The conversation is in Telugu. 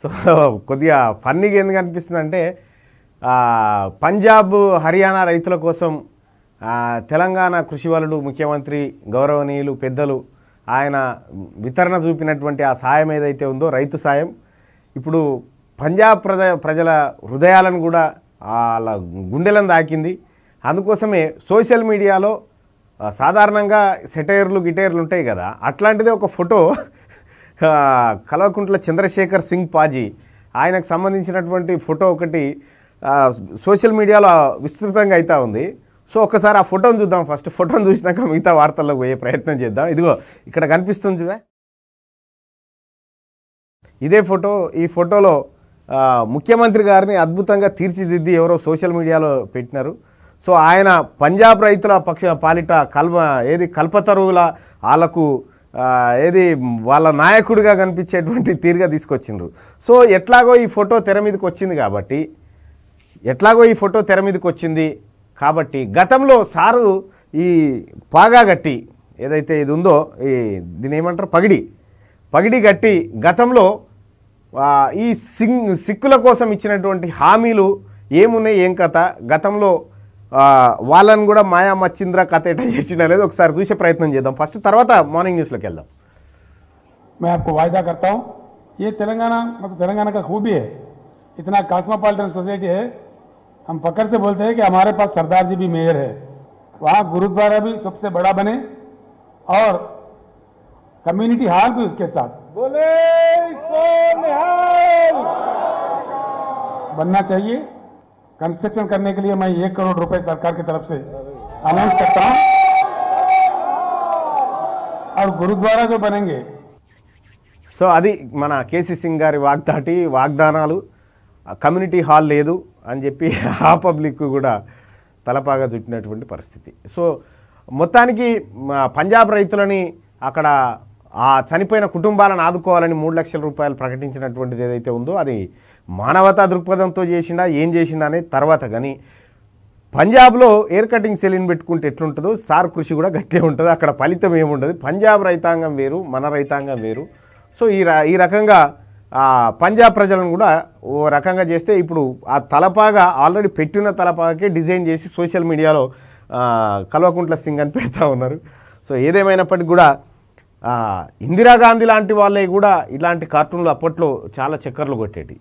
సో కొద్దిగా ఫన్నీగా ఎందుకు అనిపిస్తుంది అంటే పంజాబ్ హర్యానా రైతుల కోసం తెలంగాణ కృషి వలుడు ముఖ్యమంత్రి గౌరవనీయులు పెద్దలు ఆయన వితరణ చూపినటువంటి ఆ సాయం ఏదైతే ఉందో రైతు సాయం ఇప్పుడు పంజాబ్ ప్రజ ప్రజల హృదయాలను కూడా వాళ్ళ గుండెలను దాకింది అందుకోసమే సోషల్ మీడియాలో సాధారణంగా సెటైర్లు గిటైర్లు ఉంటాయి కదా అట్లాంటిదే ఒక ఫోటో కల్వకుంట్ల చంద్రశేఖర్ సింగ్ పాజీ ఆయనకు సంబంధించినటువంటి ఫోటో ఒకటి సోషల్ మీడియాలో విస్తృతంగా అవుతూ ఉంది సో ఒకసారి ఆ ఫోటోను చూద్దాం ఫస్ట్ ఫోటోను చూసినాక మిగతా వార్తల్లో పోయే ప్రయత్నం చేద్దాం ఇదిగో ఇక్కడ కనిపిస్తుంది చూవే ఇదే ఫోటో ఈ ఫోటోలో ముఖ్యమంత్రి గారిని అద్భుతంగా తీర్చిదిద్ది ఎవరో సోషల్ మీడియాలో పెట్టినారు సో ఆయన పంజాబ్ రైతుల పక్ష పాలిట కల్వ ఏది కల్పతరువుల వాళ్ళకు ఏది వాళ్ళ నాయకుడిగా కనిపించేటువంటి తీరుగా తీసుకొచ్చిండ్రు సో ఎట్లాగో ఈ ఫోటో తెర మీదకి వచ్చింది కాబట్టి ఎట్లాగో ఈ ఫోటో తెర మీదకి వచ్చింది కాబట్టి గతంలో సారు ఈ పాగా గట్టి ఏదైతే ఇది ఉందో ఈ దీని ఏమంటారు పగిడి పగిడి గట్టి గతంలో ఈ సిక్కుల కోసం ఇచ్చినటువంటి హామీలు ఏమున్నాయి ఏం కథ గతంలో వాళ్ళని కూడా మాయా మచ్చింద్ర కథ ఎట చేసిండ ఒకసారి చూసే ప్రయత్నం చేద్దాం ఫస్ట్ తర్వాత మార్నింగ్ న్యూస్లోకి వెళ్దాం मैं आपको वायदा करता हूँ ये तेलंगाना मतलब तेलंगाना का खूबी है इतना कॉस्मोपॉलिटन सोसाइटी है हम पकड़ से बोलते हैं कि हमारे पास सरदार जी भी मेयर है वहाँ गुरुद्वारा भी सबसे बड़ा बने और कम्युनिटी हॉल भी उसके साथ बोले बनना चाहिए कंस्ट्रक्शन करने के लिए मैं एक करोड़ रुपए सरकार की तरफ से अनाउंस करता हूँ और गुरुद्वारा जो बनेंगे సో అది మన కేసీ సింగ్ గారి వాగ్దాటి వాగ్దానాలు కమ్యూనిటీ హాల్ లేదు అని చెప్పి ఆ పబ్లిక్ కూడా తలపాగా చుట్టినటువంటి పరిస్థితి సో మొత్తానికి పంజాబ్ రైతులని అక్కడ ఆ చనిపోయిన కుటుంబాలను ఆదుకోవాలని మూడు లక్షల రూపాయలు ప్రకటించినటువంటిది ఏదైతే ఉందో అది మానవతా దృక్పథంతో చేసిండా ఏం చేసిండా అనేది తర్వాత కానీ పంజాబ్లో ఎయిర్ కటింగ్ సెలిన్ పెట్టుకుంటే ఎట్లుంటుందో సార్ కృషి కూడా గట్టే ఉంటుంది అక్కడ ఫలితం ఏముండదు పంజాబ్ రైతాంగం వేరు మన రైతాంగం వేరు సో ఈ ఈ రకంగా పంజాబ్ ప్రజలను కూడా ఓ రకంగా చేస్తే ఇప్పుడు ఆ తలపాగా ఆల్రెడీ పెట్టిన తలపాగకే డిజైన్ చేసి సోషల్ మీడియాలో కల్వకుంట్ల సింగ్ అని పెడతా ఉన్నారు సో ఏదేమైనప్పటికీ కూడా ఇందిరాగాంధీ లాంటి వాళ్ళే కూడా ఇలాంటి కార్టూన్లు అప్పట్లో చాలా చక్కర్లు కొట్టేటి